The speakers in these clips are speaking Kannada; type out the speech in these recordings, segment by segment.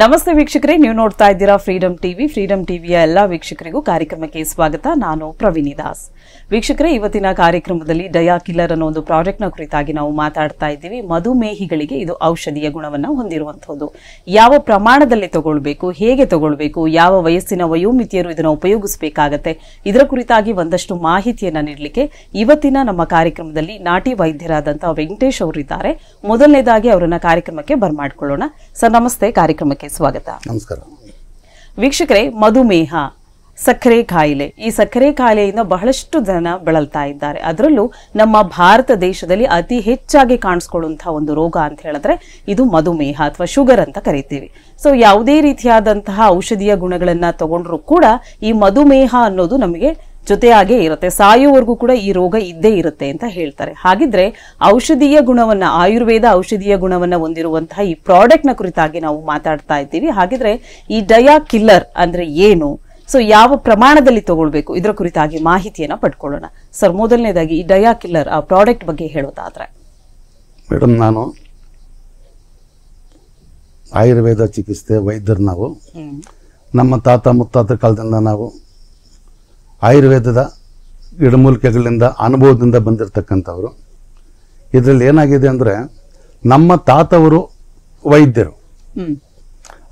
ನಮಸ್ತೆ ವೀಕ್ಷಕರೇ ನೀವು ನೋಡ್ತಾ ಇದ್ದೀರಾ ಫ್ರೀಡಂ ಟಿವಿ ಫ್ರೀಡಂ ಟಿವಿಯ ಎಲ್ಲಾ ವೀಕ್ಷಕರಿಗೂ ಕಾರ್ಯಕ್ರಮಕ್ಕೆ ಸ್ವಾಗತ ನಾನು ಪ್ರವೀಣಿ ದಾಸ್ ವೀಕ್ಷಕರೇ ಇವತ್ತಿನ ಕಾರ್ಯಕ್ರಮದಲ್ಲಿ ಡಯಾ ಕಿಲ್ಲರ್ ಅನ್ನೋ ಒಂದು ಪ್ರಾಜೆಕ್ಟ್ನ ಕುರಿತಾಗಿ ನಾವು ಮಾತಾಡ್ತಾ ಇದ್ದೀವಿ ಮಧುಮೇಹಿಗಳಿಗೆ ಇದು ಔಷಧಿಯ ಗುಣವನ್ನು ಹೊಂದಿರುವಂಥದ್ದು ಯಾವ ಪ್ರಮಾಣದಲ್ಲಿ ತಗೊಳ್ಬೇಕು ಹೇಗೆ ತಗೊಳ್ಬೇಕು ಯಾವ ವಯಸ್ಸಿನ ವಯೋಮಿತಿಯರು ಇದನ್ನು ಉಪಯೋಗಿಸಬೇಕಾಗತ್ತೆ ಇದರ ಕುರಿತಾಗಿ ಒಂದಷ್ಟು ಮಾಹಿತಿಯನ್ನು ನೀಡಲಿಕ್ಕೆ ಇವತ್ತಿನ ನಮ್ಮ ಕಾರ್ಯಕ್ರಮದಲ್ಲಿ ನಾಟಿ ವೈದ್ಯರಾದಂತಹ ವೆಂಕಟೇಶ್ ಅವರಿದ್ದಾರೆ ಮೊದಲನೇದಾಗಿ ಅವರನ್ನ ಕಾರ್ಯಕ್ರಮಕ್ಕೆ ಬರ್ಮಾಡ್ಕೊಳ್ಳೋಣ ಸರ್ ನಮಸ್ತೆ ಕಾರ್ಯಕ್ರಮಕ್ಕೆ ಸ್ವಾಗತ ನಮಸ್ಕಾರ ವೀಕ್ಷಕರೇ ಮಧುಮೇಹ ಸಕ್ಕರೆ ಕಾಯಿಲೆ ಈ ಸಕ್ಕರೆ ಕಾಯಿಲೆಯಿಂದ ಬಹಳಷ್ಟು ಜನ ಬಳಲ್ತಾ ಇದ್ದಾರೆ ಅದರಲ್ಲೂ ನಮ್ಮ ಭಾರತ ದೇಶದಲ್ಲಿ ಅತಿ ಹೆಚ್ಚಾಗಿ ಕಾಣಿಸ್ಕೊಳ್ಳುವಂತಹ ಒಂದು ರೋಗ ಅಂತ ಹೇಳಿದ್ರೆ ಇದು ಮಧುಮೇಹ ಅಥವಾ ಶುಗರ್ ಅಂತ ಕರಿತೀವಿ ಸೊ ಯಾವುದೇ ರೀತಿಯಾದಂತಹ ಔಷಧೀಯ ಗುಣಗಳನ್ನ ತಗೊಂಡ್ರು ಕೂಡ ಈ ಮಧುಮೇಹ ಅನ್ನೋದು ನಮಗೆ ಜೊತೆಯಾಗೇ ಇರುತ್ತೆ ಸಾಯುವವರೆಗೂ ಕೂಡ ಈ ರೋಗ ಇದ್ದೇ ಇರುತ್ತೆ ಅಂತ ಹೇಳ್ತಾರೆ ಹಾಗಿದ್ರೆ ಔಷಧೀಯ ಗುಣವನ್ನ ಆಯುರ್ವೇದ ಔಷಧೀಯ ಗುಣವನ್ನ ಹೊಂದಿರುವಂತಹ ಈ ಪ್ರಾಡಕ್ಟ್ ನ ಕುರಿತಾಗಿ ನಾವು ಮಾತಾಡ್ತಾ ಇದ್ದೀವಿ ಹಾಗಿದ್ರೆ ಈ ಡಯಾ ಕಿಲ್ಲರ್ ಅಂದ್ರೆ ಏನು ಸೊ ಯಾವ ಪ್ರಮಾಣದಲ್ಲಿ ತಗೊಳ್ಬೇಕು ಇದರ ಕುರಿತಾಗಿ ಮಾಹಿತಿಯನ್ನು ಪಡ್ಕೊಳ್ಳೋಣ ಸರ್ ಮೊದಲನೇದಾಗಿ ಈ ಡಯಾ ಕಿಲ್ಲರ್ ಆ ಪ್ರಾಡಕ್ಟ್ ಬಗ್ಗೆ ಹೇಳೋದಾದ್ರೆ ಮೇಡಮ್ ನಾನು ಆಯುರ್ವೇದ ಚಿಕಿತ್ಸೆ ವೈದ್ಯರು ನಾವು ನಮ್ಮ ತಾತ ಮುತ್ತಾತ ಕಾಲದಿಂದ ನಾವು ಆಯುರ್ವೇದದ ಗಿಡಮೂಲಿಕೆಗಳಿಂದ ಅನುಭವದಿಂದ ಬಂದಿರತಕ್ಕಂಥವ್ರು ಇದರಲ್ಲಿ ಏನಾಗಿದೆ ಅಂದರೆ ನಮ್ಮ ತಾತವರು ವೈದ್ಯರು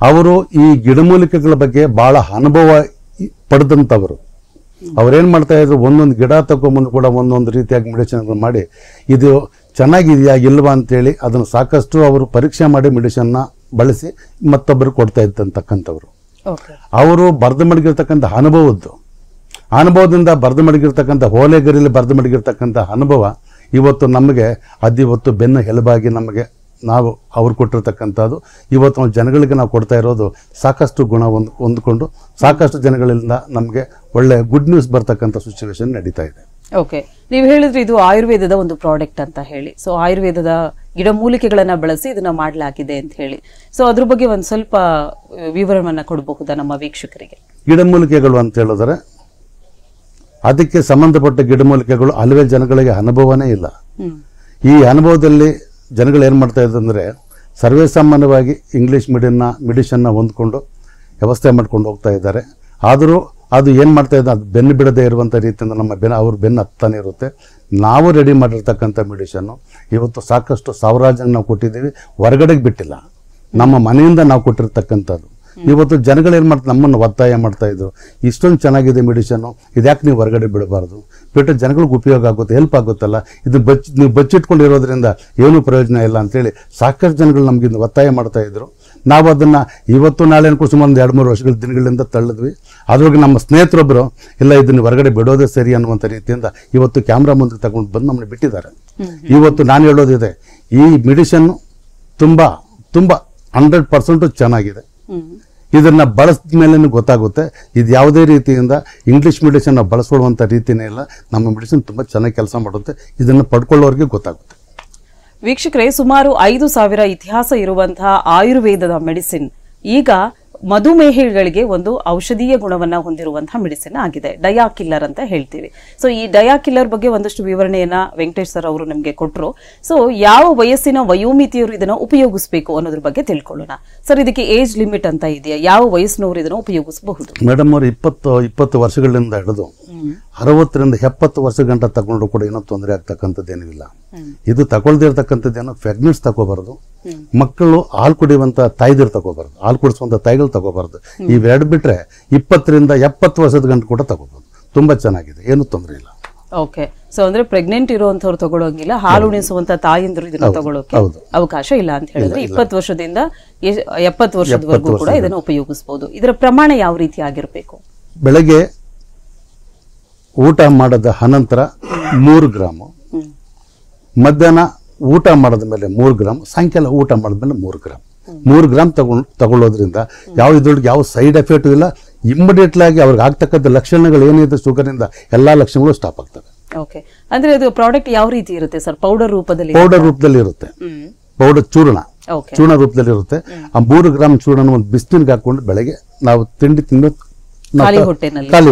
ಅವರು ಈ ಗಿಡಮೂಲಿಕೆಗಳ ಬಗ್ಗೆ ಭಾಳ ಅನುಭವ ಪಡೆದಂಥವರು ಅವ್ರೇನು ಮಾಡ್ತಾಯಿದ್ರು ಒಂದೊಂದು ಗಿಡ ತಗೊಂಬಂದು ಕೂಡ ಒಂದೊಂದು ರೀತಿಯಾಗಿ ಮೆಡಿಷನ್ಗಳು ಮಾಡಿ ಇದು ಚೆನ್ನಾಗಿದೆಯಾ ಇಲ್ವಾ ಅಂತೇಳಿ ಅದನ್ನು ಸಾಕಷ್ಟು ಅವರು ಪರೀಕ್ಷೆ ಮಾಡಿ ಮೆಡಿಷನ್ನ ಬಳಸಿ ಮತ್ತೊಬ್ಬರು ಕೊಡ್ತಾ ಇದ್ದಂತಕ್ಕಂಥವ್ರು ಅವರು ಬರೆದು ಮಡಗಿರ್ತಕ್ಕಂಥ ಅನುಭವದ್ದು ಅನುಭವದಿಂದ ಬರೆದು ಮಡಗಿರ್ತಕ್ಕಂಥ ಹೋಲೆಗರಿಲಿ ಬರೆದು ಮಡಗಿರ್ತಕ್ಕಂಥ ಅನುಭವ ಇವತ್ತು ನಮಗೆ ಅದಿವತ್ತು ಬೆನ್ನು ಹೆಲಬಾಗಿ ನಮಗೆ ನಾವು ಅವ್ರು ಕೊಟ್ಟಿರ್ತಕ್ಕಂಥದ್ದು ಇವತ್ತು ಜನಗಳಿಗೆ ನಾವು ಕೊಡ್ತಾ ಇರೋದು ಸಾಕಷ್ಟು ಗುಣ ಒಂದು ಹೊಂದ್ಕೊಂಡು ಸಾಕಷ್ಟು ಜನಗಳಿಂದ ನಮಗೆ ಒಳ್ಳೆ ಗುಡ್ ನ್ಯೂಸ್ ಬರ್ತಕ್ಕಂಥ ಸಿಚುವೇಶನ್ ನಡೀತಾ ಇದೆ ಓಕೆ ನೀವು ಹೇಳಿದ್ರೆ ಇದು ಆಯುರ್ವೇದದ ಒಂದು ಪ್ರಾಡಕ್ಟ್ ಅಂತ ಹೇಳಿ ಸೊ ಆಯುರ್ವೇದದ ಗಿಡಮೂಲಿಕೆಗಳನ್ನ ಬಳಸಿ ಇದನ್ನ ಮಾಡಲಾಗಿದೆ ಅಂತ ಹೇಳಿ ಸೊ ಅದ್ರ ಬಗ್ಗೆ ಒಂದು ಸ್ವಲ್ಪ ವಿವರವನ್ನ ಕೊಡಬಹುದಾ ನಮ್ಮ ವೀಕ್ಷಕರಿಗೆ ಗಿಡಮೂಲಿಕೆಗಳು ಅಂತ ಹೇಳಿದ್ರೆ ಅದಕ್ಕೆ ಸಂಬಂಧಪಟ್ಟ ಗಿಡಮೂಲಿಕೆಗಳು ಹಲವೇ ಜನಗಳಿಗೆ ಅನುಭವನೇ ಇಲ್ಲ ಈ ಅನುಭವದಲ್ಲಿ ಜನಗಳು ಏನು ಮಾಡ್ತಾ ಇದ್ದಂದರೆ ಸರ್ವೇ ಸಾಮಾನ್ಯವಾಗಿ ಇಂಗ್ಲೀಷ್ ಮೀಡಿಯನ್ನ ಮೆಡಿಷನ್ನ ಹೊಂದ್ಕೊಂಡು ವ್ಯವಸ್ಥೆ ಮಾಡ್ಕೊಂಡು ಹೋಗ್ತಾ ಇದ್ದಾರೆ ಆದರೂ ಅದು ಏನು ಮಾಡ್ತಾ ಅದು ಬೆನ್ನು ಬಿಡದೇ ಇರುವಂಥ ರೀತಿಯಿಂದ ನಮ್ಮ ಬೆನ್ನು ಅವ್ರ ಬೆನ್ನು ಹತ್ತಾನೆ ಇರುತ್ತೆ ನಾವು ರೆಡಿ ಮಾಡಿರ್ತಕ್ಕಂಥ ಮೆಡಿಷನ್ನು ಇವತ್ತು ಸಾಕಷ್ಟು ಸಾವಿರಾರು ಜನ ನಾವು ಕೊಟ್ಟಿದ್ದೀವಿ ಹೊರಗಡೆಗೆ ಬಿಟ್ಟಿಲ್ಲ ನಮ್ಮ ಮನೆಯಿಂದ ನಾವು ಕೊಟ್ಟಿರ್ತಕ್ಕಂಥದ್ದು ಇವತ್ತು ಜನಗಳು ಏನು ಮಾಡ್ತಾರೆ ನಮ್ಮನ್ನು ಒತ್ತಾಯ ಮಾಡ್ತಾ ಇದ್ರು ಇಷ್ಟೊಂದು ಚೆನ್ನಾಗಿದೆ ಮೆಡಿಷನ್ನು ಇದ್ಯಾಕೆ ನೀವು ಹೊರಗಡೆ ಬಿಡಬಾರ್ದು ಬಿಟ್ಟು ಜನಗಳಿಗೆ ಉಪಯೋಗ ಆಗುತ್ತೆ ಹೆಲ್ಪ್ ಆಗುತ್ತಲ್ಲ ಇದು ಬಚ್ ನೀವು ಬಚ್ಚಿಟ್ಕೊಂಡಿರೋದ್ರಿಂದ ಏನೂ ಪ್ರಯೋಜನ ಇಲ್ಲ ಅಂತೇಳಿ ಸಾಕಷ್ಟು ಜನಗಳು ನಮಗಿಂದ ಒತ್ತಾಯ ಮಾಡ್ತಾ ಇದ್ರು ನಾವು ಅದನ್ನು ಇವತ್ತು ನಾಳೆ ಕೂಡ ಸುಮಾರು ಒಂದು ಎರಡು ಮೂರು ವರ್ಷಗಳ ದಿನಗಳಿಂದ ತಳ್ಳಿದ್ವಿ ಅದ್ರಾಗ ನಮ್ಮ ಸ್ನೇಹಿತರೊಬ್ಬರು ಇಲ್ಲ ಇದನ್ನು ಹೊರಗಡೆ ಬಿಡೋದೇ ಸರಿ ಅನ್ನುವಂಥ ರೀತಿಯಿಂದ ಇವತ್ತು ಕ್ಯಾಮ್ರಾ ಮುಂದೆ ತಗೊಂಡು ಬಂದು ನಮ್ಮನ್ನು ಬಿಟ್ಟಿದ್ದಾರೆ ಇವತ್ತು ನಾನು ಹೇಳೋದಿದೆ ಈ ಮೆಡಿಷನ್ನು ತುಂಬ ತುಂಬ ಹಂಡ್ರೆಡ್ ಪರ್ಸೆಂಟು ಚೆನ್ನಾಗಿದೆ ಇದನ್ನ ಬಳಸಿದ ಮೇಲೆ ಗೊತ್ತಾಗುತ್ತೆ ಇದು ಯಾವುದೇ ರೀತಿಯಿಂದ ಇಂಗ್ಲೀಷ್ ಮೆಡಿಸಿನ್ನ ಬಳಸ್ಕೊಳ್ಳುವಂಥ ರೀತಿಯೇ ಇಲ್ಲ ನಮ್ಮ ಮೆಡಿಸಿನ್ ತುಂಬ ಚೆನ್ನಾಗಿ ಕೆಲಸ ಮಾಡುತ್ತೆ ಇದನ್ನ ಪಡ್ಕೊಳ್ಳೋರಿಗೆ ಗೊತ್ತಾಗುತ್ತೆ ವೀಕ್ಷಕರೇ ಸುಮಾರು ಐದು ಸಾವಿರ ಇತಿಹಾಸ ಇರುವಂತಹ ಆಯುರ್ವೇದದ ಮೆಡಿಸಿನ್ ಈಗ ಮಧುಮೇಹಿಗಳಿಗೆ ಒಂದು ಔಷಧೀಯ ಗುಣವನ್ನ ಹೊಂದಿರುವಂತಹ ಮೆಡಿಸಿನ್ ಆಗಿದೆ ಡಯಾ ಕಿಲ್ಲರ್ ಅಂತ ಹೇಳ್ತೀವಿ ಸೊ ಈ ಡಯಾ ಕಿಲ್ಲರ್ ಬಗ್ಗೆ ಒಂದಷ್ಟು ವಿವರಣೆಯನ್ನ ವೆಂಕಟೇಶ್ ಸರ್ ಅವರು ನಮಗೆ ಕೊಟ್ಟರು ಸೊ ಯಾವ ವಯಸ್ಸಿನ ವಯೋಮಿತಿಯವರು ಇದನ್ನು ಉಪಯೋಗಿಸಬೇಕು ಅನ್ನೋದ್ರ ಬಗ್ಗೆ ತಿಳ್ಕೊಳ್ಳೋಣ ಸರ್ ಇದಕ್ಕೆ ಏಜ್ ಲಿಮಿಟ್ ಅಂತ ಇದೆಯಾ ಯಾವ ವಯಸ್ಸಿನವರು ಇದನ್ನು ಉಪಯೋಗಿಸಬಹುದು ಮೇಡಮ್ ಅವರು ಇಪ್ಪತ್ತು ಇಪ್ಪತ್ತು ವರ್ಷಗಳಿಂದ ಹಿಡಿದು ಅರವತ್ತರಿಂದ ಎಪ್ಪತ್ತು ವರ್ಷ ಗಂಟ ತಗೊಂಡ್ರು ಕೂಡ ಏನೋ ತೊಂದರೆ ಆಗ್ತಕ್ಕಂಥದ್ದೇನೂ ಇಲ್ಲ ಇದು ತಗೊಳ್ದಿರ್ತಕ್ಕಂಥದ್ದೇನೋ ಫೆಗ್ನೆಟ್ಸ್ ತಗೋಬಾರ್ದು ಮಕ್ಕಳು ಹಾಲು ಕುಡಿಯುವಂಥ ತಾಯ್ದಿರು ತಗೋಬಾರ್ದು ಹಾಲು ಕುಡಿಸುವಂಥ ತಾಯಿಗಳು ತಗೋಬಾರ್ದು ಇವೆರಡು ಬಿಟ್ಟರೆ ಇಪ್ಪತ್ತರಿಂದ ಎಪ್ಪತ್ತು ವರ್ಷದ ಗಂಟೆ ಕೂಡ ತಗೋಬೋದು ತುಂಬ ಚೆನ್ನಾಗಿದೆ ಏನೂ ತೊಂದರೆ ಇಲ್ಲ ಓಕೆ ಸೊ ಅಂದ್ರೆ ಪ್ರೆಗ್ನೆಂಟ್ ಇರುವಂತವ್ರು ತಗೊಳ್ಳೋಂಗಿಲ್ಲ ಹಾಲು ಉಣಿಸುವಂತ ತಾಯಿಂದ್ರು ಇದನ್ನ ತಗೊಳ್ಳೋಕೆ ಅವಕಾಶ ಇಲ್ಲ ಅಂತ ಹೇಳಿದ್ರೆ ಇಪ್ಪತ್ತು ವರ್ಷದಿಂದ ಎಪ್ಪತ್ತು ವರ್ಷದವರೆಗೂ ಕೂಡ ಇದನ್ನ ಉಪಯೋಗಿಸಬಹುದು ಇದರ ಪ್ರಮಾಣ ಯಾವ ರೀತಿ ಆಗಿರಬೇಕು ಬೆಳಗ್ಗೆ ಊಟ ಮಾಡದ ಅನಂತರ ಮೂರು ಗ್ರಾಮು ಮಧ್ಯಾಹ್ನ ಊಟ ಮಾಡಿದ ಮೇಲೆ ಮೂರು ಗ್ರಾಮ್ ಸಾಯಂಕಾಲ ಊಟ ಮಾಡಿದ ಮೇಲೆ ಮೂರು ಗ್ರಾಮ್ ಮೂರು ಗ್ರಾಮ್ ತಗೊಂಡು ತಗೊಳ್ಳೋದ್ರಿಂದ ಯಾವ ಇದ್ರೊಳಗೆ ಯಾವ ಸೈಡ್ ಎಫೆಕ್ಟ್ ಇಲ್ಲ ಆಗಿ ಅವ್ರಿಗೆ ಆಗ್ತಕ್ಕಂಥ ಲಕ್ಷಣಗಳು ಏನಿದೆ ಶುಗರಿಂದ ಎಲ್ಲ ಲಕ್ಷಣಗಳು ಸ್ಟಾಪ್ ಆಗ್ತವೆ ಓಕೆ ಅಂದ್ರೆ ಅದು ಪ್ರಾಡಕ್ಟ್ ಯಾವ ರೀತಿ ಇರುತ್ತೆ ಸರ್ ಪೌಡರ್ ರೂಪದಲ್ಲಿ ಪೌಡರ್ ರೂಪದಲ್ಲಿ ಇರುತ್ತೆ ಪೌಡರ್ ಚೂರ್ಣ ಚೂರ್ಣ ರೂಪದಲ್ಲಿ ಇರುತ್ತೆ ಆ ಮೂರು ಗ್ರಾಮ್ ಚೂರ್ಣನ ಒಂದು ಬಿಸಿಲಿಗೆ ಹಾಕೊಂಡು ಬೆಳಗ್ಗೆ ನಾವು ತಿಂಡಿ ತಿನ್ನೋ ಖಾಲಿ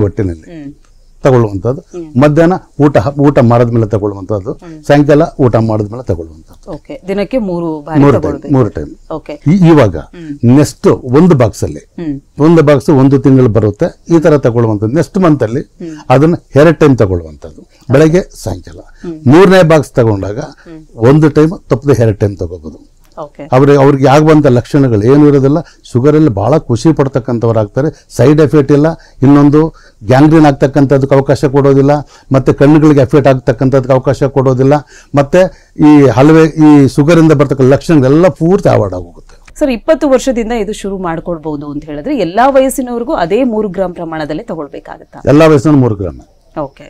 ಹೊಟ್ಟೆನಲ್ಲಿ ತಗೊಳ್ಳುವಂಥದ್ದು ಮಧ್ಯಾಹ್ನ ಊಟ ಊಟ ಮಾಡಿದ ಮೇಲೆ ತಗೊಳ್ಳುವಂಥದ್ದು ಸಾಯಂಕಾಲ ಊಟ ಮಾಡಿದ ಮೇಲೆ ತಗೊಳ್ಳುವಂಥದ್ದು ದಿನಕ್ಕೆ ಮೂರು ಟೈಮ್ ಇವಾಗ ನೆಕ್ಸ್ಟ್ ಒಂದು ಬಾಕ್ಸ್ ಅಲ್ಲಿ ಒಂದು ಬಾಕ್ಸ್ ಒಂದು ತಿಂಗಳು ಬರುತ್ತೆ ಈ ತರ ತಗೊಳ್ಳುವಂಥದ್ದು ನೆಕ್ಸ್ಟ್ ಮಂತ್ ಅಲ್ಲಿ ಅದನ್ನ ಎರಡ್ ಟೈಮ್ ತಗೊಳ್ಳುವಂಥದ್ದು ಬೆಳಗ್ಗೆ ಸಾಯಂಕಾಲ ಮೂರನೇ ಬಾಕ್ಸ್ ತಗೊಂಡಾಗ ಒಂದು ಟೈಮ್ ತಪ್ಪದೆ ಎರಡ್ ಟೈಮ್ ತಗೋಬಹುದು ಅವ್ರಿಗೆ ಅವ್ರಿಗೆ ಆಗುವಂತ ಲಕ್ಷಣಗಳು ಏನು ಇರೋದಿಲ್ಲ ಅಲ್ಲಿ ಬಹಳ ಖುಷಿ ಆಗ್ತಾರೆ ಸೈಡ್ ಎಫೆಕ್ಟ್ ಇಲ್ಲ ಇನ್ನೊಂದು ಗ್ಯಾಂಗ್ರೀನ್ ಆಗ್ತಕ್ಕಂಥದ್ದಕ್ಕೆ ಅವಕಾಶ ಕೊಡೋದಿಲ್ಲ ಮತ್ತೆ ಕಣ್ಣುಗಳಿಗೆ ಎಫೆಕ್ಟ್ ಆಗ್ತಕ್ಕಂಥದ್ದಕ್ಕೆ ಅವಕಾಶ ಕೊಡೋದಿಲ್ಲ ಮತ್ತೆ ಈ ಹಲವೆ ಈ ಶುಗರ್ ಇಂದ ಬರ್ತಕ್ಕ ಲಕ್ಷಣಗಳೆಲ್ಲ ಪೂರ್ತಿ ಅವಾರ್ಡ್ ಆಗೋಗುತ್ತೆ ಸರ್ ಇಪ್ಪತ್ತು ವರ್ಷದಿಂದ ಇದು ಶುರು ಮಾಡ್ಕೊಡ್ಬಹುದು ಅಂತ ಹೇಳಿದ್ರೆ ಎಲ್ಲಾ ವಯಸ್ಸಿನವರಿಗೂ ಅದೇ ಮೂರು ಗ್ರಾಮ್ ಪ್ರಮಾಣದಲ್ಲಿ ತಗೊಳ್ಬೇಕಾಗುತ್ತೆ ಎಲ್ಲಾ ವಯಸ್ಸಿನ ಮೂರು ಗ್ರಾಮ್ ಓಕೆ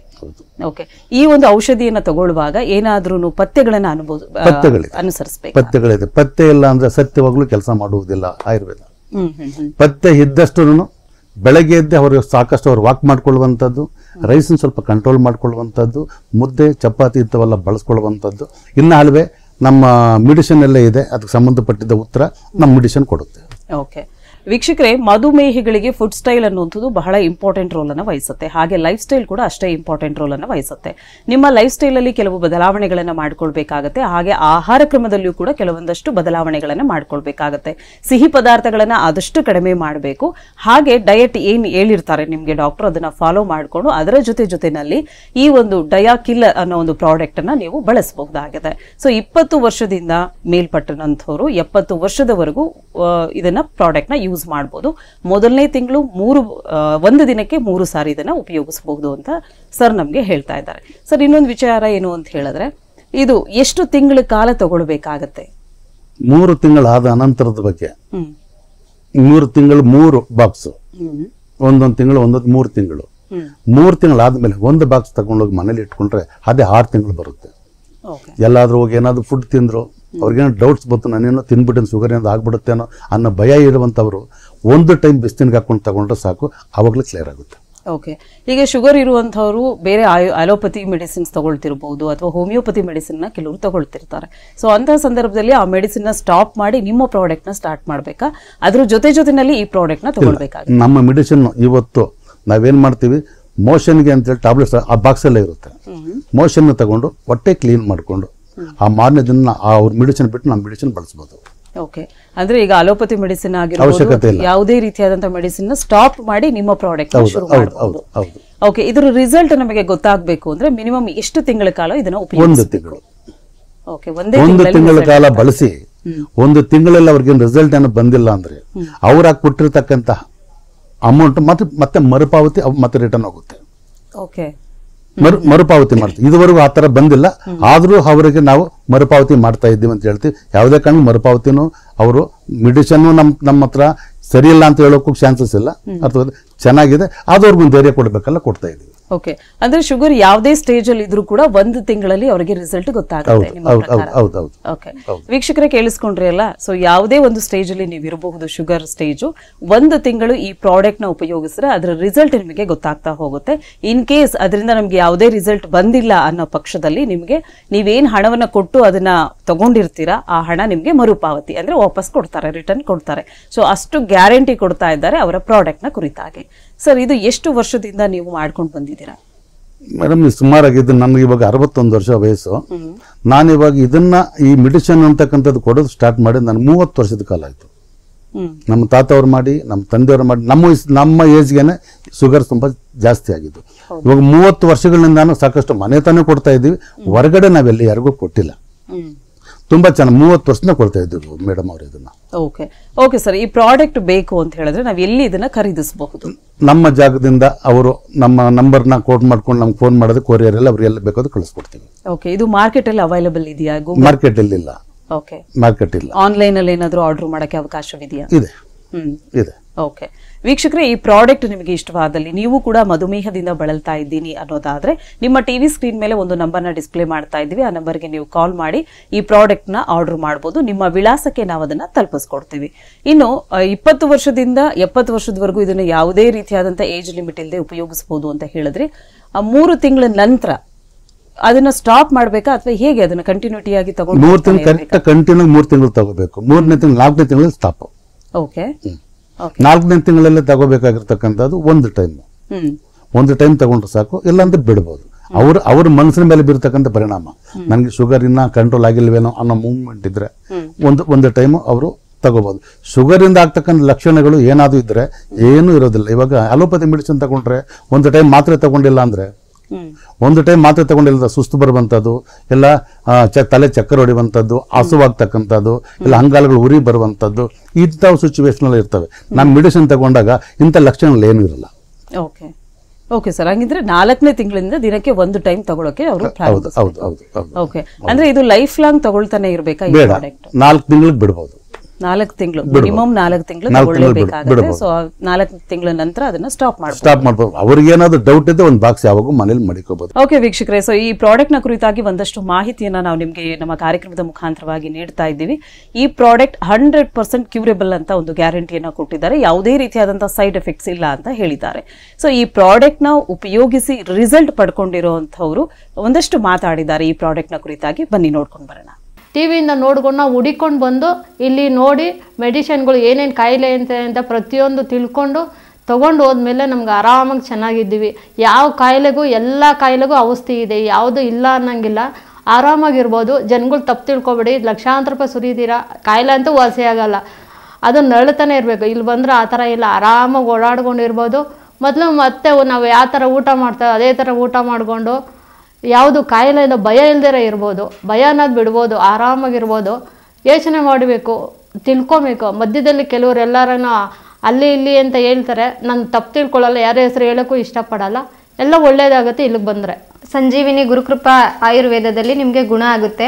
ಓಕೆ ಈ ಒಂದು ಔಷಧಿಯನ್ನು ತಗೊಳ್ಳುವಾಗ ಏನಾದ್ರೂ ಪಥ್ಯಗಳನ್ನು ಅನುಭವ ಅನುಸರಿಸಬೇಕು ಪಥ್ಯಗಳಿದೆ ಪಥ್ಯ ಇಲ್ಲ ಅಂದ್ರೆ ಸತ್ಯವಾಗ್ಲು ಕೆಲಸ ಮಾಡುವುದಿಲ್ಲ ಆಯುರ್ವೇದ ಪಥ್ಯ ಇದ್ದಷ್ಟು ಬೆಳಗ್ಗೆ ಎದ್ದೆ ಅವರು ಸಾಕಷ್ಟು ಅವ್ರು ವಾಕ್ ಮಾಡ್ಕೊಳ್ಳುವಂಥದ್ದು ರೈಸನ್ನ ಸ್ವಲ್ಪ ಕಂಟ್ರೋಲ್ ಮಾಡ್ಕೊಳ್ಳುವಂಥದ್ದು ಮುದ್ದೆ ಚಪಾತಿ ಇಂಥವೆಲ್ಲ ಬಳಸ್ಕೊಳ್ಳುವಂಥದ್ದು ಇನ್ನು ಅಲ್ವೇ ನಮ್ಮ ಮೆಡಿಸಿನ್ ಎಲ್ಲ ಇದೆ ಅದಕ್ಕೆ ಸಂಬಂಧಪಟ್ಟಿದ್ದ ಉತ್ತರ ನಮ್ಮ ಮೆಡಿಸಿನ್ ಕೊಡುತ್ತೆ ಓಕೆ ವೀಕ್ಷಕರೇ ಮಧುಮೇಹಿಗಳಿಗೆ ಫುಡ್ ಸ್ಟೈಲ್ ಅನ್ನುವಂಥದ್ದು ಬಹಳ ಇಂಪಾರ್ಟೆಂಟ್ ರೋಲ್ ಅನ್ನು ವಹಿಸುತ್ತೆ ಹಾಗೆ ಲೈಫ್ ಸ್ಟೈಲ್ ಕೂಡ ಅಷ್ಟೇ ಇಂಪಾರ್ಟೆಂಟ್ ರೋಲ್ ಅನ್ನು ವಹಿಸುತ್ತೆ ನಿಮ್ಮ ಲೈಫ್ ಸ್ಟೈಲಲ್ಲಿ ಕೆಲವು ಬದಲಾವಣೆಗಳನ್ನು ಮಾಡ್ಕೊಳ್ಬೇಕಾಗತ್ತೆ ಹಾಗೆ ಆಹಾರ ಕ್ರಮದಲ್ಲಿಯೂ ಕೂಡ ಕೆಲವೊಂದಷ್ಟು ಬದಲಾವಣೆಗಳನ್ನು ಮಾಡ್ಕೊಳ್ಬೇಕಾಗತ್ತೆ ಸಿಹಿ ಪದಾರ್ಥಗಳನ್ನು ಆದಷ್ಟು ಕಡಿಮೆ ಮಾಡಬೇಕು ಹಾಗೆ ಡಯಟ್ ಏನು ಹೇಳಿರ್ತಾರೆ ನಿಮಗೆ ಡಾಕ್ಟರ್ ಅದನ್ನು ಫಾಲೋ ಮಾಡಿಕೊಂಡು ಅದರ ಜೊತೆ ಜೊತೆನಲ್ಲಿ ಈ ಒಂದು ಡಯಾ ಕಿಲ್ಲ ಅನ್ನೋ ಒಂದು ಪ್ರಾಡಕ್ಟ್ ಪ್ರಾಡಕ್ಟನ್ನು ನೀವು ಬಳಸಬಹುದಾಗಿದೆ ಸೊ ಇಪ್ಪತ್ತು ವರ್ಷದಿಂದ ಮೇಲ್ಪಟ್ಟನಂಥವ್ರು ಎಪ್ಪತ್ತು ವರ್ಷದವರೆಗೂ ಇದನ್ನು ಪ್ರಾಡಕ್ಟ್ನ ಯೂಸ್ ಯೂಸ್ ಮಾಡ್ಬೋದು ಮೊದಲನೇ ತಿಂಗಳು ಮೂರು ಒಂದು ದಿನಕ್ಕೆ ಮೂರು ಸಾರಿ ಇದನ್ನು ಉಪಯೋಗಿಸಬಹುದು ಅಂತ ಸರ್ ನಮಗೆ ಹೇಳ್ತಾ ಇದ್ದಾರೆ ಸರ್ ಇನ್ನೊಂದು ವಿಚಾರ ಏನು ಅಂತ ಹೇಳಿದ್ರೆ ಇದು ಎಷ್ಟು ತಿಂಗಳ ಕಾಲ ತಗೊಳ್ಬೇಕಾಗತ್ತೆ ಮೂರು ತಿಂಗಳಾದ ಅನಂತರದ ಬಗ್ಗೆ ಮೂರು ತಿಂಗಳು ಮೂರು ಬಾಕ್ಸ್ ಒಂದೊಂದು ತಿಂಗಳು ಒಂದೊಂದು ಮೂರು ತಿಂಗಳು ಮೂರು ತಿಂಗಳಾದ್ಮೇಲೆ ಒಂದು ಬಾಕ್ಸ್ ತಗೊಂಡೋಗಿ ಮನೇಲಿ ಇಟ್ಕೊಂಡ್ರೆ ಅದೇ ಆರು ತಿಂಗಳು ಬರುತ್ತೆ ಎಲ್ಲಾದ್ರೂ ಹೋಗಿ ಏನಾದ್ರು ಫುಡ್ ತಿಂದ್ರು ಅವ್ರಿಗೇನೋ ಡೌಟ್ಸ್ ಬಂತು ನಾನೇನೋ ತಿನ್ಬಿಟ್ಟೇನು ಶುಗರ್ ಏನೋ ಆಗ್ಬಿಡುತ್ತೇನೋ ಅನ್ನೋ ಭಯ ಇರುವಂಥವ್ರು ಒಂದು ಟೈಮ್ ಬಿಸ್ತಿನ ಹಾಕೊಂಡು ತಗೊಂಡ್ರೆ ಸಾಕು ಅವಾಗಲೇ ಕ್ಲಿಯರ್ ಆಗುತ್ತೆ ಓಕೆ ಈಗ ಶುಗರ್ ಇರುವಂಥವರು ಬೇರೆ ಆಯೋ ಅಲೋಪತಿ ಮೆಡಿಸಿನ್ಸ್ ತಗೊಳ್ತಿರ್ಬೋದು ಅಥವಾ ಹೋಮಿಯೋಪತಿ ಮೆಡಿಸಿನ್ನ ಕೆಲವರು ತಗೊಳ್ತಿರ್ತಾರೆ ಸೊ ಅಂತಹ ಸಂದರ್ಭದಲ್ಲಿ ಆ ಮೆಡಿಸಿನ್ನ ಸ್ಟಾಪ್ ಮಾಡಿ ನಿಮ್ಮ ಪ್ರಾಡಕ್ಟ್ನ ಸ್ಟಾರ್ಟ್ ಮಾಡಬೇಕಾ ಅದ್ರ ಜೊತೆ ಜೊತೆನಲ್ಲಿ ಈ ಪ್ರಾಡಕ್ಟ್ನ ತಗೊಳ್ಬೇಕಾ ನಮ್ಮ ಮೆಡಿಸಿನ್ ಇವತ್ತು ನಾವೇನು ಮಾಡ್ತೀವಿ ಮೋಷನ್ಗೆ ಅಂತೇಳಿ ಟ್ಯಾಬ್ಲೆಟ್ಸ್ ಆ ಬಾಕ್ಸಲ್ಲೇ ಇರುತ್ತೆ ಮೋಷನ್ನ ತಗೊಂಡು ಹೊಟ್ಟೆ ಕ್ಲೀನ್ ಮಾಡಿಕೊಂಡು ಆ ಮಾರನೇ ದಿನ ಅವ್ರ ಮೆಡಿಸಿನ್ ಬಿಟ್ಟು ನಾವು ಮೆಡಿಸಿನ್ ಬಳಸಬಹುದು ಓಕೆ ಅಂದ್ರೆ ಈಗ ಅಲೋಪತಿ ಮೆಡಿಸಿನ್ ಅವಶ್ಯಕತೆ ಯಾವುದೇ ರೀತಿಯಾದಂತಹ ಮೆಡಿಸಿನ್ ಸ್ಟಾಪ್ ಮಾಡಿ ನಿಮ್ಮ ಪ್ರಾಡಕ್ಟ್ ಓಕೆ ಇದರ ರಿಸಲ್ಟ್ ನಮಗೆ ಗೊತ್ತಾಗಬೇಕು ಅಂದ್ರೆ ಮಿನಿಮಮ್ ಎಷ್ಟು ತಿಂಗಳ ಕಾಲ ಇದನ್ನ ಒಂದು ತಿಂಗಳು ಒಂದು ತಿಂಗಳ ಕಾಲ ಬಳಸಿ ಒಂದು ತಿಂಗಳಲ್ಲಿ ಅವ್ರಿಗೆ ರಿಸಲ್ಟ್ ಏನೋ ಬಂದಿಲ್ಲ ಅಂದ್ರೆ ಅವ್ರ ಕೊಟ್ಟಿರ್ತಕ್ಕಂತ ಅಮೌಂಟ್ ಮತ್ತೆ ಮತ್ತೆ ಮರುಪಾವತಿ ಮತ್ತೆ ರಿಟರ್ನ್ ಆಗುತ್ತೆ ಓಕೆ ಮರು ಮರುಪಾವತಿ ಮಾಡ್ತೀವಿ ಇದುವರೆಗೂ ಆ ಥರ ಬಂದಿಲ್ಲ ಆದರೂ ಅವರಿಗೆ ನಾವು ಮರುಪಾವತಿ ಮಾಡ್ತಾ ಇದ್ದೀವಿ ಅಂತ ಹೇಳ್ತೀವಿ ಯಾವುದೇ ಕಾರಣಕ್ಕೆ ಮರುಪಾವತಿನೂ ಅವರು ಮೆಡಿಷನ್ನು ನಮ್ಮ ನಮ್ಮ ಹತ್ರ ಸರಿಯಿಲ್ಲ ಅಂತ ಹೇಳೋಕ್ಕೂ ಚಾನ್ಸಸ್ ಇಲ್ಲ ಅಥವಾ ಚೆನ್ನಾಗಿದೆ ಆದವ್ರ ಧೈರ್ಯ ಕೊಡಬೇಕಲ್ಲ ಕೊಡ್ತಾ ಇದ್ದೀವಿ ಓಕೆ ಅಂದ್ರೆ ಶುಗರ್ ಯಾವುದೇ ಸ್ಟೇಜ್ ಅಲ್ಲಿ ಇದ್ರೂ ಕೂಡ ಒಂದು ತಿಂಗಳಲ್ಲಿ ಅವರಿಗೆ ರಿಸಲ್ಟ್ ಗೊತ್ತಾಗುತ್ತೆ ವೀಕ್ಷಕರೇ ಕೇಳಿಸ್ಕೊಂಡ್ರಿ ಅಲ್ಲ ಸೊ ಯಾವುದೇ ಒಂದು ಸ್ಟೇಜ್ ಅಲ್ಲಿ ನೀವು ಇರಬಹುದು ಶುಗರ್ ಸ್ಟೇಜ್ ಒಂದು ತಿಂಗಳು ಈ ಪ್ರಾಡಕ್ಟ್ ನ ಉಪಯೋಗಿಸಿದ್ರೆ ಅದರ ರಿಸಲ್ಟ್ ನಿಮಗೆ ಗೊತ್ತಾಗ್ತಾ ಹೋಗುತ್ತೆ ಇನ್ ಕೇಸ್ ಅದರಿಂದ ನಮ್ಗೆ ಯಾವುದೇ ರಿಸಲ್ಟ್ ಬಂದಿಲ್ಲ ಅನ್ನೋ ಪಕ್ಷದಲ್ಲಿ ನಿಮಗೆ ನೀವೇನ್ ಹಣವನ್ನ ಕೊಟ್ಟು ಅದನ್ನ ತಗೊಂಡಿರ್ತೀರಾ ಆ ಹಣ ನಿಮಗೆ ಮರುಪಾವತಿ ಅಂದ್ರೆ ವಾಪಸ್ ಕೊಡ್ತಾರೆ ರಿಟರ್ನ್ ಕೊಡ್ತಾರೆ ಸೊ ಅಷ್ಟು ಗ್ಯಾರಂಟಿ ಕೊಡ್ತಾ ಇದ್ದಾರೆ ಅವರ ಪ್ರಾಡಕ್ಟ್ ಪ್ರಾಡಕ್ಟ್ನ ಕುರಿತಾಗಿ ಸರ್ ಇದು ಎಷ್ಟು ವರ್ಷದಿಂದ ನೀವು ಮಾಡ್ಕೊಂಡು ಬಂದಿದ್ದೀರಾ ಮೇಡಮ್ ನೀವು ಸುಮಾರಾಗಿ ಇದು ನನಗೆ ಇವಾಗ ಅರವತ್ತೊಂದು ವರ್ಷ ವಯಸ್ಸು ನಾನು ಇವಾಗ ಇದನ್ನ ಈ ಮೆಡಿಸಿನ್ ಅಂತಕ್ಕಂಥದ್ದು ಕೊಡೋದು ಸ್ಟಾರ್ಟ್ ಮಾಡಿ ನನ್ನ ಮೂವತ್ತು ವರ್ಷದ ಕಾಲ ಆಯಿತು ನಮ್ಮ ತಾತವ್ರು ಮಾಡಿ ನಮ್ಮ ತಂದೆಯವರು ಮಾಡಿ ನಮ್ಮ ನಮ್ಮ ಏಜ್ಗೆನೆ ಶುಗರ್ ತುಂಬ ಜಾಸ್ತಿ ಆಗಿದ್ದು ಇವಾಗ ಮೂವತ್ತು ವರ್ಷಗಳಿಂದ ನಾನು ಸಾಕಷ್ಟು ಮನೆತನ ಕೊಡ್ತಾ ಇದ್ದೀವಿ ಹೊರಗಡೆ ನಾವೆಲ್ಲಿ ಯಾರಿಗೂ ಕೊಟ್ಟಿಲ್ಲ ತುಂಬ ಚೆನ್ನಾಗಿ ಮೂವತ್ತು ವರ್ಷನ ಕೊಡ್ತಾ ಇದ್ದೀವಿ ಮೇಡಮ್ ಅವರು ಇದನ್ನು ಓಕೆ ಓಕೆ ಸರ್ ಈ ಪ್ರಾಡಕ್ಟ್ ಬೇಕು ಅಂತ ಹೇಳಿದ್ರೆ ನಾವು ಎಲ್ಲಿ ಇದನ್ನ ಖರೀದಿಸಬಹುದು ನಮ್ಮ ಜಾಗದಿಂದ ಅವರು ನಮ್ಮ ನಂಬರ್ನ ಕೋಟ್ ಮಾಡ್ಕೊಂಡು ನಮ್ಗೆ ಫೋನ್ ಮಾಡೋದು ಕೊರಿಯರ್ ಎಲ್ಲ ಎಲ್ಲ ಬೇಕಾದ್ರೂ ಕಳಿಸ್ಕೊಡ್ತೀವಿ ಓಕೆ ಇದು ಮಾರ್ಕೆಟ್ ಅಲ್ಲಿ ಅವೈಲಬಲ್ ಇದೆಯಾ ಮಾರ್ಕೆಟ್ ಅಲ್ಲಿ ಇಲ್ಲ ಓಕೆ ಮಾರ್ಕೆಟ್ ಇಲ್ಲ ಆನ್ಲೈನ್ ಅಲ್ಲಿ ಏನಾದರೂ ಆರ್ಡರ್ ಮಾಡಕ್ಕೆ ಅವಕಾಶವಿದೆಯಾ ಇದೆ ಇದೆ ಓಕೆ ವೀಕ್ಷಕರೇ ಈ ಪ್ರಾಡಕ್ಟ್ ನಿಮಗೆ ಇಷ್ಟವಾದಲ್ಲಿ ನೀವು ಕೂಡ ಮಧುಮೇಹದಿಂದ ಬಳಲ್ತಾ ಇದ್ದೀನಿ ಅನ್ನೋದಾದ್ರೆ ನಿಮ್ಮ ಟಿವಿ ಸ್ಕ್ರೀನ್ ಮೇಲೆ ಒಂದು ನಂಬರ್ನ ಡಿಸ್ಪ್ಲೇ ಮಾಡ್ತಾ ಇದ್ದೀವಿ ಆ ನಂಬರ್ಗೆ ನೀವು ಕಾಲ್ ಮಾಡಿ ಈ ಪ್ರಾಡಕ್ಟ್ನ ಆರ್ಡರ್ ಮಾಡ್ಬೋದು ನಿಮ್ಮ ವಿಳಾಸಕ್ಕೆ ನಾವು ಅದನ್ನ ತಲುಪಿಸ್ಕೊಡ್ತೀವಿ ಇನ್ನು ಇಪ್ಪತ್ತು ವರ್ಷದಿಂದ ಎಪ್ಪತ್ತು ವರ್ಷದವರೆಗೂ ಇದನ್ನು ಯಾವುದೇ ರೀತಿಯಾದಂಥ ಏಜ್ ಲಿಮಿಟ್ ಇಲ್ಲದೆ ಉಪಯೋಗಿಸ್ಬೋದು ಅಂತ ಹೇಳಿದ್ರೆ ಮೂರು ತಿಂಗಳ ನಂತರ ಅದನ್ನ ಸ್ಟಾಪ್ ಮಾಡ್ಬೇಕಾ ಅಥವಾ ಹೇಗೆ ಅದನ್ನ ಆಗಿ ತಗೊಂಡು ಮೂರು ತಿಂಗಳು ಕರೆಕ್ಟ್ ಕಂಟಿನ್ಯೂ ಮೂರ್ ತಿಂಗಳು ತಗೋಬೇಕು ಮೂರನೇ ತಿಂಗಳು ನಾಲ್ಕನೇ ತಿಂಗಳು ಸ್ಟಾಪ್ ಓಕೆ ನಾಲ್ಕನೇ ತಿಂಗಳಲ್ಲಿ ತಗೋಬೇಕಾಗಿರ್ತಕ್ಕಂಥದ್ದು ಒಂದು ಟೈಮ್ ಒಂದು ಟೈಮ್ ತಗೊಂಡ್ರೆ ಸಾಕು ಇಲ್ಲಾಂದ್ರೆ ಬಿಡಬಹುದು ಅವ್ರ ಅವ್ರ ಮನಸ್ಸಿನ ಮೇಲೆ ಬೀರ್ತಕ್ಕಂಥ ಪರಿಣಾಮ ನನಗೆ ಶುಗರ್ ಇನ್ನ ಕಂಟ್ರೋಲ್ ಆಗಿಲ್ವೇನೋ ಅನ್ನೋ ಮೂವ್ಮೆಂಟ್ ಇದ್ರೆ ಒಂದು ಒಂದು ಟೈಮ್ ಅವರು ತಗೋಬಹುದು ಶುಗರ್ ಇಂದ ಆಗ್ತಕ್ಕಂಥ ಲಕ್ಷಣಗಳು ಏನಾದರೂ ಇದ್ರೆ ಏನೂ ಇರೋದಿಲ್ಲ ಇವಾಗ ಅಲೋಪತಿ ಮೆಡಿಸಿನ್ ತಗೊಂಡ್ರೆ ಒಂದು ಟೈಮ್ ಮಾತ್ರೆ ತಗೊಂಡಿಲ್ಲ ಅಂದ್ರೆ ಒಂದು ಟೈಮ್ ಮಾತ್ರೆ ತಗೊಂಡಿಲ್ಲ ಸುಸ್ತು ಬರುವಂತದ್ದು ಎಲ್ಲ ತಲೆ ಚಕ್ಕರ್ ಹಸುವಾಗ ಹಸುವಾಗ್ತಕ್ಕಂಥದ್ದು ಇಲ್ಲ ಅಂಗಾಲಗಳು ಉರಿ ಬರುವಂತದ್ದು ಇಂಥ ಸಿಚುವೇಶನ್ ಇರ್ತವೆ ನಾನು ಮೆಡಿಸಿನ್ ತಗೊಂಡಾಗ ಇಂಥ ಲಕ್ಷಣಗಳು ಏನು ಇರಲ್ಲ ಓಕೆ ಓಕೆ ಸರ್ ಹಂಗಿದ್ರೆ ನಾಲ್ಕನೇ ತಿಂಗಳಿಂದ ದಿನಕ್ಕೆ ಒಂದು ಟೈಮ್ ತಗೊಳಕ್ಕೆ ಅವರು ಹೌದು ಹೌದು ಅಂದ್ರೆ ಇದು ಲೈಫ್ ಲಾಂಗ್ ತಗೊಳ್ತಾನೆ ಇರಬೇಕಾ ನಾಲ್ಕು ತಿಂಗಳಿಗೆ ಬಿಡಬಹುದು ನಾಲ್ಕು ತಿಂಗಳು ಮಿನಿಮಮ್ ನಾಲ್ಕು ತಿಂಗಳು ತಗೊಳ್ಳೇಬೇಕಾಗುತ್ತೆ ಸೊ ನಾಲ್ಕು ತಿಂಗಳ ನಂತರ ಅದನ್ನ ಸ್ಟಾಪ್ ಮಾಡಿ ಸ್ಟಾಪ್ ಮಾಡ್ಬೋದು ಅವ್ರಿಗೆ ಏನಾದ್ರು ಡೌಟ್ ಇದ್ದೆ ಒಂದು ಬಾಕ್ಸ್ ಯಾವಾಗ ಮನೇಲಿ ಮಡಿಕೋಬಹುದು ಓಕೆ ವೀಕ್ಷಕರೇ ಸೊ ಈ ಪ್ರಾಡಕ್ಟ್ ನ ಕುರಿತಾಗಿ ಒಂದಷ್ಟು ಮಾಹಿತಿಯನ್ನ ನಾವು ನಿಮಗೆ ನಮ್ಮ ಕಾರ್ಯಕ್ರಮದ ಮುಖಾಂತರವಾಗಿ ನೀಡ್ತಾ ಇದ್ದೀವಿ ಈ ಪ್ರಾಡಕ್ಟ್ ಹಂಡ್ರೆಡ್ ಪರ್ಸೆಂಟ್ ಕ್ಯೂರೇಬಲ್ ಅಂತ ಒಂದು ಗ್ಯಾರಂಟಿಯನ್ನ ಕೊಟ್ಟಿದ್ದಾರೆ ಯಾವುದೇ ರೀತಿಯಾದಂತಹ ಸೈಡ್ ಎಫೆಕ್ಟ್ಸ್ ಇಲ್ಲ ಅಂತ ಹೇಳಿದ್ದಾರೆ ಸೊ ಈ ಪ್ರಾಡಕ್ಟ್ ನ ಉಪಯೋಗಿಸಿ ರಿಸಲ್ಟ್ ಪಡ್ಕೊಂಡಿರೋ ಒಂದಷ್ಟು ಮಾತಾಡಿದ್ದಾರೆ ಈ ಪ್ರಾಡಕ್ಟ್ ನ ಕುರಿತಾಗಿ ಬನ್ನಿ ನೋಡ್ಕೊಂಡು ಬರೋಣ ಟಿ ವಿಯಿಂದ ನೋಡ್ಕೊಂಡು ನಾವು ಹುಡಿಕೊಂಡು ಬಂದು ಇಲ್ಲಿ ನೋಡಿ ಮೆಡಿಷನ್ಗಳು ಏನೇನು ಕಾಯಿಲೆ ಅಂತ ಅಂತ ಪ್ರತಿಯೊಂದು ತಿಳ್ಕೊಂಡು ತೊಗೊಂಡು ಹೋದ್ಮೇಲೆ ನಮ್ಗೆ ಆರಾಮಾಗಿ ಚೆನ್ನಾಗಿದ್ದೀವಿ ಯಾವ ಕಾಯಿಲೆಗೂ ಎಲ್ಲ ಕಾಯಿಲೆಗೂ ಔಷಧಿ ಇದೆ ಯಾವುದು ಇಲ್ಲ ಅನ್ನೋಂಗಿಲ್ಲ ಆರಾಮಾಗಿರ್ಬೋದು ಜನಗಳು ತಪ್ಪು ತಿಳ್ಕೊಬೇಡಿ ಲಕ್ಷಾಂತರ ರೂಪಾಯಿ ಸುರಿದೀರ ಕಾಯಿಲೆ ಅಂತೂ ವಾಸಿ ಆಗಲ್ಲ ಅದು ನಳ್ತಾನೆ ಇರಬೇಕು ಇಲ್ಲಿ ಬಂದರೆ ಆ ಥರ ಇಲ್ಲ ಆರಾಮಾಗಿ ಓಡಾಡ್ಕೊಂಡಿರ್ಬೋದು ಮೊದಲು ಮತ್ತೆ ನಾವು ಯಾವ ಥರ ಊಟ ಮಾಡ್ತೇವೆ ಅದೇ ಥರ ಊಟ ಮಾಡಿಕೊಂಡು ಯಾವುದು ಕಾಯಿಲೆ ಇಲ್ಲ ಭಯ ಇಲ್ಲದೆ ಇರ್ಬೋದು ಭಯ ಅನ್ನೋದು ಬಿಡ್ಬೋದು ಆರಾಮಾಗಿರ್ಬೋದು ಯೋಚನೆ ಮಾಡಬೇಕು ತಿಳ್ಕೊಬೇಕು ಮಧ್ಯದಲ್ಲಿ ಕೆಲವರು ಅಲ್ಲಿ ಇಲ್ಲಿ ಅಂತ ಹೇಳ್ತಾರೆ ನಾನು ತಪ್ಪು ತಿಳ್ಕೊಳ್ಳಲ್ಲ ಯಾರ ಹೆಸರು ಹೇಳೋಕ್ಕೂ ಇಷ್ಟಪಡಲ್ಲ ಎಲ್ಲ ಒಳ್ಳೆಯದಾಗುತ್ತೆ ಇಲ್ಲಿಗೆ ಬಂದರೆ ಸಂಜೀವಿನಿ ಗುರುಕೃಪಾ ಆಯುರ್ವೇದದಲ್ಲಿ ನಿಮಗೆ ಗುಣ ಆಗುತ್ತೆ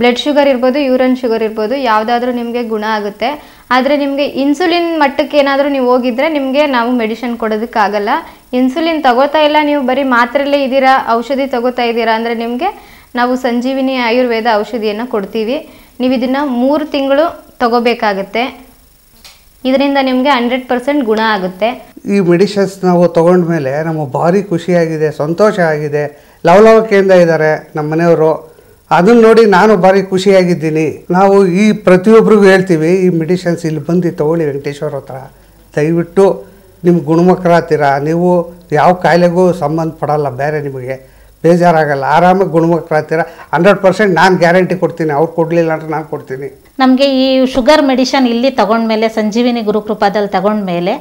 ಬ್ಲಡ್ ಶುಗರ್ ಇರ್ಬೋದು ಯೂರಿನ್ ಶುಗರ್ ಇರ್ಬೋದು ಯಾವುದಾದ್ರೂ ನಿಮಗೆ ಗುಣ ಆಗುತ್ತೆ ಆದರೆ ನಿಮಗೆ ಇನ್ಸುಲಿನ್ ಮಟ್ಟಕ್ಕೆ ಏನಾದರೂ ನೀವು ಹೋಗಿದ್ರೆ ನಿಮಗೆ ನಾವು ಮೆಡಿಷನ್ ಕೊಡೋದಕ್ಕಾಗಲ್ಲ ಇನ್ಸುಲಿನ್ ತಗೋತಾ ಇಲ್ಲ ನೀವು ಬರೀ ಮಾತ್ರೆಲ್ಲೇ ಇದ್ದೀರಾ ಔಷಧಿ ತಗೋತಾ ಇದ್ದೀರಾ ಅಂದರೆ ನಿಮಗೆ ನಾವು ಸಂಜೀವಿನಿ ಆಯುರ್ವೇದ ಔಷಧಿಯನ್ನು ಕೊಡ್ತೀವಿ ನೀವು ಇದನ್ನು ಮೂರು ತಿಂಗಳು ತಗೋಬೇಕಾಗತ್ತೆ ಇದರಿಂದ ನಿಮಗೆ ಹಂಡ್ರೆಡ್ ಪರ್ಸೆಂಟ್ ಗುಣ ಆಗುತ್ತೆ ಈ ಮೆಡಿಷನ್ಸ್ ನಾವು ತೊಗೊಂಡ್ಮೇಲೆ ನಮ್ಮ ಭಾರಿ ಖುಷಿಯಾಗಿದೆ ಸಂತೋಷ ಆಗಿದೆ ಲವಲವಕೆಯಿಂದ ಇದ್ದಾರೆ ನಮ್ಮ ಮನೆಯವರು ಅದನ್ನು ನೋಡಿ ನಾನು ಭಾರಿ ಖುಷಿಯಾಗಿದ್ದೀನಿ ನಾವು ಈ ಪ್ರತಿಯೊಬ್ಬರಿಗೂ ಹೇಳ್ತೀವಿ ಈ ಮೆಡಿಷನ್ಸ್ ಇಲ್ಲಿ ಬಂದು ತೊಗೊಳ್ಳಿ ವೆಂಕಟೇಶ್ವರ ಹತ್ರ ದಯವಿಟ್ಟು ನಿಮ್ಮ ಗುಣಮುಖರಾಗ್ತೀರ ನೀವು ಯಾವ ಕಾಯಿಲೆಗೂ ಸಂಬಂಧ ಬೇರೆ ನಿಮಗೆ ಬೇಜಾರಾಗಲ್ಲ ಆರಾಮಾಗಿ ಗುಣಮುಖರಾಗ್ತೀರ ಹಂಡ್ರೆಡ್ ಪರ್ಸೆಂಟ್ ನಾನು ಗ್ಯಾರಂಟಿ ಕೊಡ್ತೀನಿ ಅವ್ರು ಕೊಡಲಿಲ್ಲ ಅಂದ್ರೆ ನಾನು ಕೊಡ್ತೀನಿ ನಮಗೆ ಈ ಶುಗರ್ ಮೆಡಿಷನ್ ಇಲ್ಲಿ ತಗೊಂಡ್ಮೇಲೆ ಸಂಜೀವಿನಿ ಗುರುಕೃಪಾದಲ್ಲಿ ತಗೊಂಡ್ಮೇಲೆ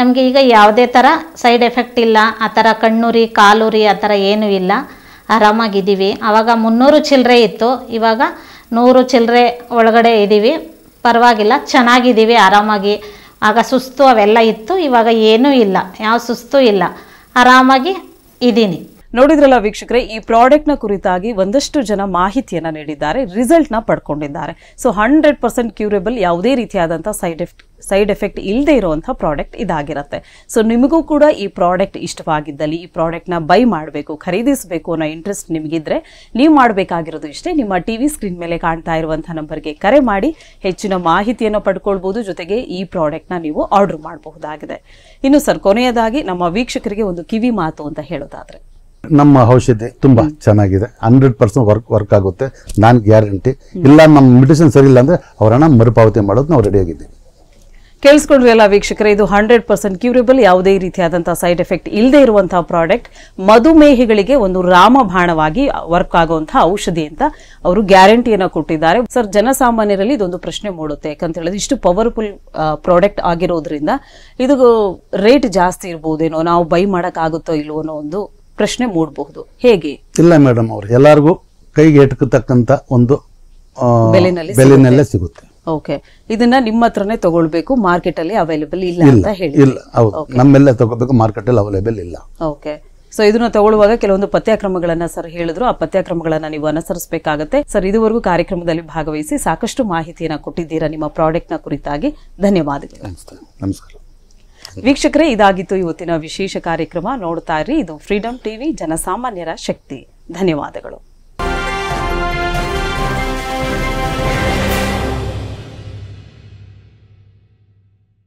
ನಮಗೆ ಈಗ ಯಾವುದೇ ಥರ ಸೈಡ್ ಎಫೆಕ್ಟ್ ಇಲ್ಲ ಆ ಥರ ಕಣ್ಣುರಿ ಕಾಲುರಿ ಆ ಥರ ಏನೂ ಇಲ್ಲ ಆರಾಮಾಗಿದ್ದೀವಿ ಆವಾಗ ಮುನ್ನೂರು ಚಿಲ್ಲರೆ ಇತ್ತು ಇವಾಗ ನೂರು ಚಿಲ್ಲರೆ ಒಳಗಡೆ ಇದ್ದೀವಿ ಪರವಾಗಿಲ್ಲ ಚೆನ್ನಾಗಿದ್ದೀವಿ ಆರಾಮಾಗಿ ಆಗ ಸುಸ್ತು ಅವೆಲ್ಲ ಇತ್ತು ಇವಾಗ ಏನೂ ಇಲ್ಲ ಯಾವ ಸುಸ್ತು ಇಲ್ಲ ಆರಾಮಾಗಿ ಇದ್ದೀನಿ ನೋಡಿದ್ರಲ್ಲ ವೀಕ್ಷಕರೇ ಈ ಪ್ರಾಡಕ್ಟ್ನ ಕುರಿತಾಗಿ ಒಂದಷ್ಟು ಜನ ಮಾಹಿತಿಯನ್ನು ನೀಡಿದ್ದಾರೆ ರಿಸಲ್ಟ್ನ ಪಡ್ಕೊಂಡಿದ್ದಾರೆ ಸೊ ಹಂಡ್ರೆಡ್ ಪರ್ಸೆಂಟ್ ಕ್ಯೂರೇಬಲ್ ಯಾವುದೇ ರೀತಿಯಾದಂಥ ಸೈಡ್ ಎಫೆಕ್ಟ್ ಸೈಡ್ ಎಫೆಕ್ಟ್ ಇಲ್ಲದೆ ಇರುವಂಥ ಪ್ರಾಡಕ್ಟ್ ಇದಾಗಿರುತ್ತೆ ಸೊ ನಿಮಗೂ ಕೂಡ ಈ ಪ್ರಾಡಕ್ಟ್ ಇಷ್ಟವಾಗಿದ್ದಲ್ಲಿ ಈ ಪ್ರಾಡಕ್ಟ್ನ ಬೈ ಮಾಡಬೇಕು ಖರೀದಿಸಬೇಕು ಅನ್ನೋ ಇಂಟ್ರೆಸ್ಟ್ ನಿಮಗಿದ್ರೆ ನೀವು ಮಾಡಬೇಕಾಗಿರೋದು ಇಷ್ಟೇ ನಿಮ್ಮ ಟಿ ವಿ ಸ್ಕ್ರೀನ್ ಮೇಲೆ ಕಾಣ್ತಾ ಇರುವಂಥ ನಂಬರ್ಗೆ ಕರೆ ಮಾಡಿ ಹೆಚ್ಚಿನ ಮಾಹಿತಿಯನ್ನು ಪಡ್ಕೊಳ್ಬೋದು ಜೊತೆಗೆ ಈ ಪ್ರಾಡಕ್ಟ್ನ ನೀವು ಆರ್ಡರ್ ಮಾಡಬಹುದಾಗಿದೆ ಇನ್ನು ಸರ್ ಕೊನೆಯದಾಗಿ ನಮ್ಮ ವೀಕ್ಷಕರಿಗೆ ಒಂದು ಕಿವಿ ಮಾತು ಅಂತ ಹೇಳೋದಾದರೆ ನಮ್ಮ ಔಷಧಿ ತುಂಬಾ ಚೆನ್ನಾಗಿದೆ ಹಂಡ್ರೆಡ್ ಪರ್ಸೆಂಟ್ ವರ್ಕ್ ವರ್ಕ್ ಆಗುತ್ತೆ ನಾನು ಗ್ಯಾರಂಟಿ ಇಲ್ಲ ನಮ್ಮ ಮೆಡಿಸಿನ್ ಸರಿ ಇಲ್ಲ ಅವರನ್ನ ಮರುಪಾವತಿ ಮಾಡೋದು ನಾವು ರೆಡಿಯಾಗಿದ್ದೀವಿ ಕೇಳಿಸ್ಕೊಂಡ್ರಿ ಎಲ್ಲ ವೀಕ್ಷಕರೇ ಇದು ಹಂಡ್ರೆಡ್ ಪರ್ಸೆಂಟ್ ಕ್ಯೂರೇಬಲ್ ಯಾವುದೇ ರೀತಿಯಾದಂತಹ ಸೈಡ್ ಎಫೆಕ್ಟ್ ಇಲ್ಲದೆ ಇರುವಂತಹ ಪ್ರಾಡಕ್ಟ್ ಮಧುಮೇಹಿಗಳಿಗೆ ಒಂದು ರಾಮಬಾಣವಾಗಿ ವರ್ಕ್ ಆಗುವಂತಹ ಔಷಧಿ ಅಂತ ಅವರು ಗ್ಯಾರಂಟಿಯನ್ನ ಕೊಟ್ಟಿದ್ದಾರೆ ಸರ್ ಜನಸಾಮಾನ್ಯರಲ್ಲಿ ಇದೊಂದು ಪ್ರಶ್ನೆ ಮೂಡುತ್ತೆ ಯಾಕಂತ ಹೇಳಿದ್ರೆ ಇಷ್ಟು ಪವರ್ಫುಲ್ ಪ್ರಾಡಕ್ಟ್ ಆಗಿರೋದ್ರಿಂದ ಇದು ರೇಟ್ ಜಾಸ್ತಿ ಇರಬಹುದೇನೋ ನಾವು ಬೈ ಮಾಡಕ್ ಆಗುತ್ತೋ ಇಲ್ವೋ ಅನ್ನೋ ಒಂದು ಪ್ರಶ್ನೆ ಮೂಡಬಹುದು ಹೇಗೆ ಇಲ್ಲ ಮೇಡಮ್ ಅವರು ಎಲ್ಲರಿಗೂ ಕೈಗೆ ಎಟಕತಕ್ಕಂಥ ಒಂದು ಬೆಲೆನಲ್ಲೇ ಸಿಗುತ್ತೆ ಓಕೆ ಇದನ್ನ ನಿಮ್ಮ ಹತ್ರನೇ ತಗೊಳ್ಬೇಕು ಮಾರ್ಕೆಟ್ ಅಲ್ಲಿ ಅವೈಲೇಬಲ್ ಇಲ್ಲ ಅಂತ ಹೇಳಿ ಇಲ್ಲ ಹೌದು ನಮ್ಮೆಲ್ಲ ತಗೋಬೇಕು ಅಲ್ಲಿ ಅವೈಲೇಬಲ್ ಇಲ್ಲ ಓಕೆ ಸೊ ಇದನ್ನ ತಗೊಳ್ಳುವಾಗ ಕೆಲವೊಂದು ಪಥ್ಯಕ್ರಮಗಳನ್ನ ಸರ್ ಹೇಳಿದ್ರು ಆ ಪಥ್ಯಕ್ರಮಗಳನ್ನ ನೀವು ಅನುಸರಿಸಬೇಕಾಗತ್ತೆ ಸರ್ ಇದುವರೆಗೂ ಕಾರ್ಯಕ್ರಮದಲ್ಲಿ ಭಾಗವಹಿಸಿ ಸಾಕಷ್ಟು ಮಾಹಿತಿಯನ್ನ ಕೊಟ್ಟಿದ್ದೀರಾ ನಿಮ್ಮ ಪ್ರಾಡಕ್ಟ್ ನ ಕುರಿತಾಗಿ ಧನ್ಯವಾದಗಳು ನಮಸ್ಕಾರ ನಮಸ್ಕಾರ ವೀಕ್ಷಕರೇ ಇದಾಗಿತ್ತು ಇವತ್ತಿನ ವಿಶೇಷ ಕಾರ್ಯಕ್ರಮ ನೋಡ್ತಾ ಇರಿ ಇದು ಫ್ರೀಡಂ ಟಿವಿ ಜನಸಾಮಾನ್ಯರ ಶಕ್ತಿ ಧನ್ಯವಾದಗಳು